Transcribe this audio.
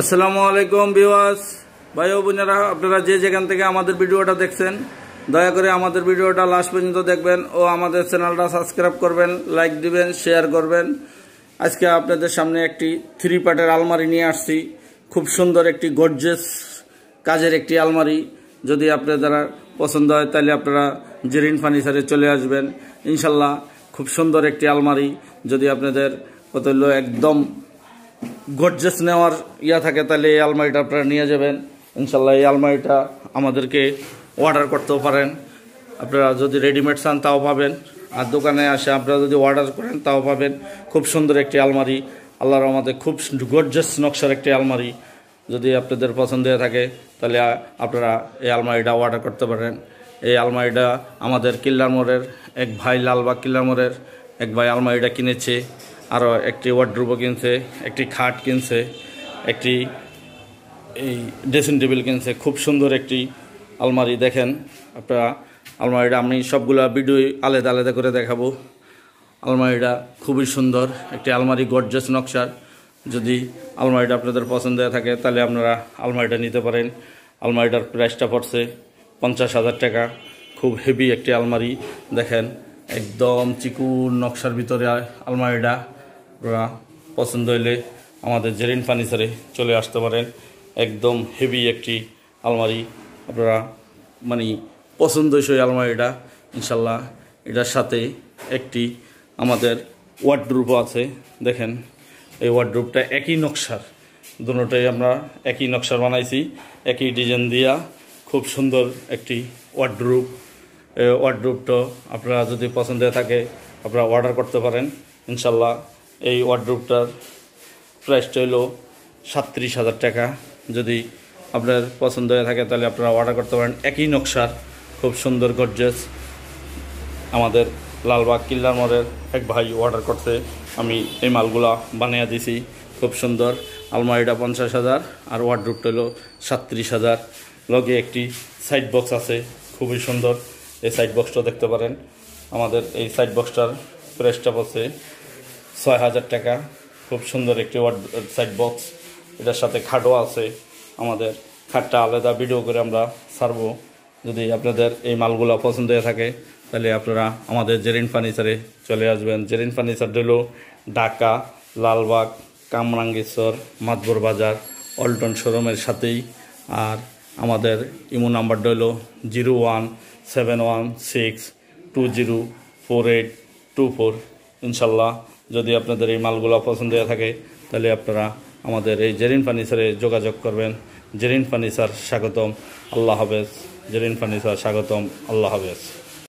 আসসালামু আলাইকুম বিওয়াস ভাই ও বোনেরা আপনারা যে যেখান থেকে আমাদের ভিডিওটা দেখছেন দয়া করে আমাদের ভিডিওটা লাস্ট পর্যন্ত দেখবেন ও আমাদের চ্যানেলটা সাবস্ক্রাইব করবেন লাইক দিবেন শেয়ার করবেন আজকে আপনাদের সামনে একটি থ্রি পার্টের আলমারি নিয়ে আসছি খুব সুন্দর একটি গর্জেস কাজের একটি আলমারি যদি আপনাদের পছন্দ হয় তাহলে আপনারা জেরিন ফার্নিচারে চলে আসবেন ইনশাল্লাহ খুব সুন্দর একটি আলমারি যদি আপনাদের কত একদম গডজেস নেওয়ার ইয়া থাকে তাহলে এই আলমারিটা আপনারা নিয়ে যাবেন ইনশাল্লাহ এই আলমারিটা আমাদেরকে অর্ডার করতেও পারেন আপনারা যদি রেডিমেড চান তাও পাবেন আর দোকানে আসে আপনারা যদি অর্ডার করেন তাও পাবেন খুব সুন্দর একটি আলমারি আল্লাহর আমাদের খুব গর্জাস নকশার একটি আলমারি যদি আপনাদের পছন্দ হয়ে থাকে তাহলে আপনারা এই আলমারিটা অর্ডার করতে পারেন এই আলমারিটা আমাদের কিল্লার মোড়ের এক ভাই লালবাগ কিল্লার মোড়ের এক ভাই আলমারিটা কিনেছে আরও একটি ওয়ার্ড্রোবও কিনছে একটি খাট কিনছে একটি এই ড্রেসিং টেবিল কিনছে খুব সুন্দর একটি আলমারি দেখেন আপনারা আলমারিটা আমি সবগুলো ভিডিও আলাদা আলাদা করে দেখাবো আলমারিটা খুবই সুন্দর একটি আলমারি গর্জেস নকশার যদি আলমারিটা আপনাদের পছন্দ হয়ে থাকে তাহলে আপনারা আলমারিটা নিতে পারেন আলমারিটার প্রাইসটা পড়ছে পঞ্চাশ হাজার টাকা খুব হেভি একটি আলমারি দেখেন একদম চিকুন নকশার ভিতরে আলমারিটা আপনারা পছন্দ হইলে আমাদের জেরিন ফার্নিচারে চলে আসতে পারেন একদম হেভি একটি আলমারি আপনারা মানে পছন্দসই আলমারিটা ইনশাল্লাহ এটার সাথে একটি আমাদের ওয়ার্ড্রুপও আছে দেখেন এই ওয়ার্ড্রুপটা একই নকশার দুটোটাই আমরা একই নকশার বানাইছি একই ডিজাইন দিয়া খুব সুন্দর একটি ওয়ার্ড্রুপ ওয়ার্ড্রুপটা আপনারা যদি পছন্দ থাকে আপনারা অর্ডার করতে পারেন ইনশাল্লাহ এই ওয়ার্ড্রোপটার প্রাইসটা হলো সাতত্রিশ হাজার টাকা যদি আপনার পছন্দ হয়ে থাকে তাহলে আপনারা অর্ডার করতে পারেন একই নকশার খুব সুন্দর গর্জেস আমাদের লালবাগ কিল্লার মোড়ের এক ভাই অর্ডার করতে আমি এই মালগুলা বানিয়ে দিছি খুব সুন্দর আলমারিটা পঞ্চাশ হাজার আর ওয়ার্ড্রোপটা হলো সাতত্রিশ হাজার লগে একটি সাইড বক্স আছে খুবই সুন্দর এই সাইড বক্সটা দেখতে পারেন আমাদের এই সাইড বক্সটার প্রেসটা পড়ছে ছয় হাজার টাকা খুব সুন্দর একটি ওয়েবসাইট বক্স এটার সাথে খাটও আছে আমাদের খাটটা আলাদা ভিডিও করে আমরা সারবো যদি আপনাদের এই মালগুলো পছন্দ হয়ে থাকে তাহলে আপনারা আমাদের জেরিন ফার্নিচারে চলে আসবেন জেরিন ফার্নিচার হলো ঢাকা লালবাগ কামরাঙ্গেশ্বর মাতবর বাজার অল্টন শোরুমের সাথেই আর আমাদের ইমো নাম্বারটা হলো zero one seven one six two zero four eight two four ইনশাল্লাহ যদি আপনাদের এই মালগুলো পছন্দ হয়ে থাকে তাহলে আপনারা আমাদের এই জেরিন ফার্নিচারে যোগাযোগ করবেন জেরিন ফার্নিচার স্বাগতম আল্লাহ হাফেজ জেরিন ফার্নিচার স্বাগতম আল্লাহ হাফেজ